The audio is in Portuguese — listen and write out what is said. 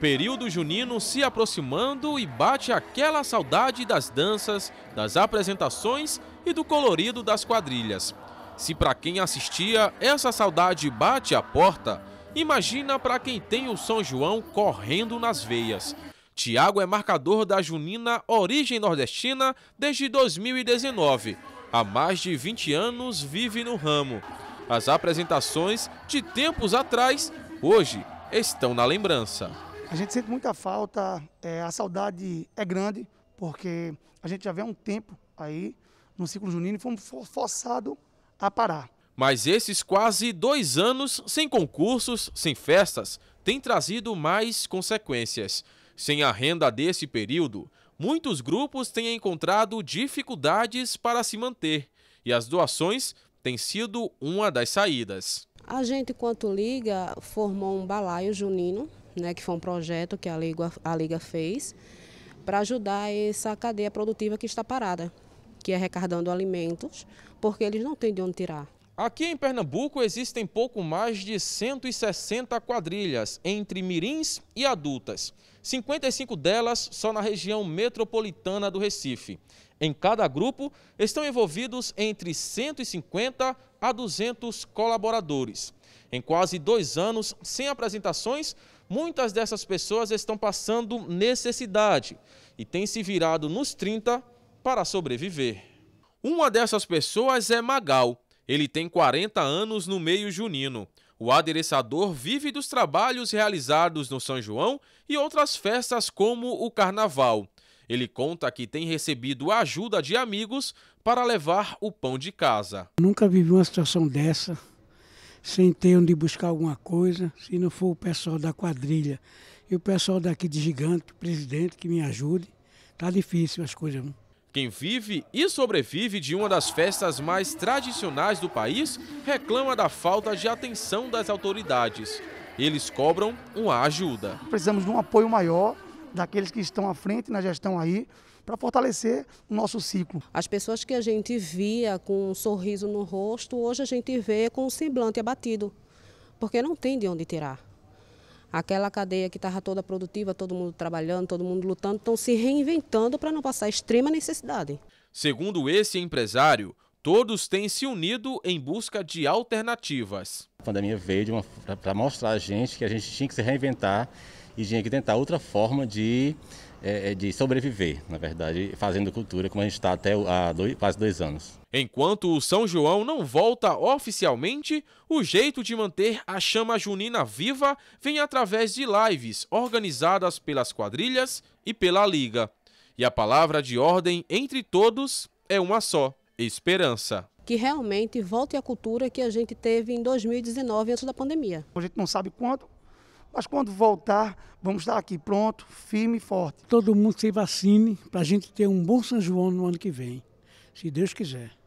Período junino se aproximando e bate aquela saudade das danças, das apresentações e do colorido das quadrilhas. Se para quem assistia essa saudade bate à porta, imagina para quem tem o São João correndo nas veias. Tiago é marcador da Junina Origem Nordestina desde 2019. Há mais de 20 anos vive no ramo. As apresentações de tempos atrás, hoje, estão na lembrança. A gente sente muita falta, é, a saudade é grande, porque a gente já vem há um tempo aí no ciclo junino e fomos forçados a parar. Mas esses quase dois anos sem concursos, sem festas, têm trazido mais consequências. Sem a renda desse período, muitos grupos têm encontrado dificuldades para se manter e as doações têm sido uma das saídas. A gente, enquanto liga, formou um balaio junino né, que foi um projeto que a Liga, a Liga fez para ajudar essa cadeia produtiva que está parada, que é arrecadando alimentos, porque eles não têm de onde tirar. Aqui em Pernambuco existem pouco mais de 160 quadrilhas, entre mirins e adultas. 55 delas só na região metropolitana do Recife. Em cada grupo estão envolvidos entre 150 a 200 colaboradores. Em quase dois anos, sem apresentações, Muitas dessas pessoas estão passando necessidade e têm se virado nos 30 para sobreviver. Uma dessas pessoas é Magal. Ele tem 40 anos no meio junino. O adereçador vive dos trabalhos realizados no São João e outras festas como o Carnaval. Ele conta que tem recebido ajuda de amigos para levar o pão de casa. Nunca vivi uma situação dessa sem ter onde buscar alguma coisa, se não for o pessoal da quadrilha e o pessoal daqui de Gigante, presidente, que me ajude. Tá difícil as coisas. Não? Quem vive e sobrevive de uma das festas mais tradicionais do país reclama da falta de atenção das autoridades. Eles cobram uma ajuda. Precisamos de um apoio maior daqueles que estão à frente na gestão aí, para fortalecer o nosso ciclo. As pessoas que a gente via com um sorriso no rosto, hoje a gente vê com um semblante abatido, porque não tem de onde tirar. Aquela cadeia que estava toda produtiva, todo mundo trabalhando, todo mundo lutando, estão se reinventando para não passar extrema necessidade. Segundo esse empresário, todos têm se unido em busca de alternativas. A pandemia veio para mostrar a gente que a gente tinha que se reinventar e tinha que tentar outra forma de, é, é, de sobreviver, na verdade, fazendo cultura como a gente está até há dois, quase dois anos. Enquanto o São João não volta oficialmente, o jeito de manter a chama junina viva vem através de lives organizadas pelas quadrilhas e pela Liga. E a palavra de ordem entre todos é uma só: esperança que realmente volte à cultura que a gente teve em 2019, antes da pandemia. A gente não sabe quanto mas quando voltar, vamos estar aqui pronto, firme e forte. Todo mundo se vacine para a gente ter um bom São João no ano que vem, se Deus quiser.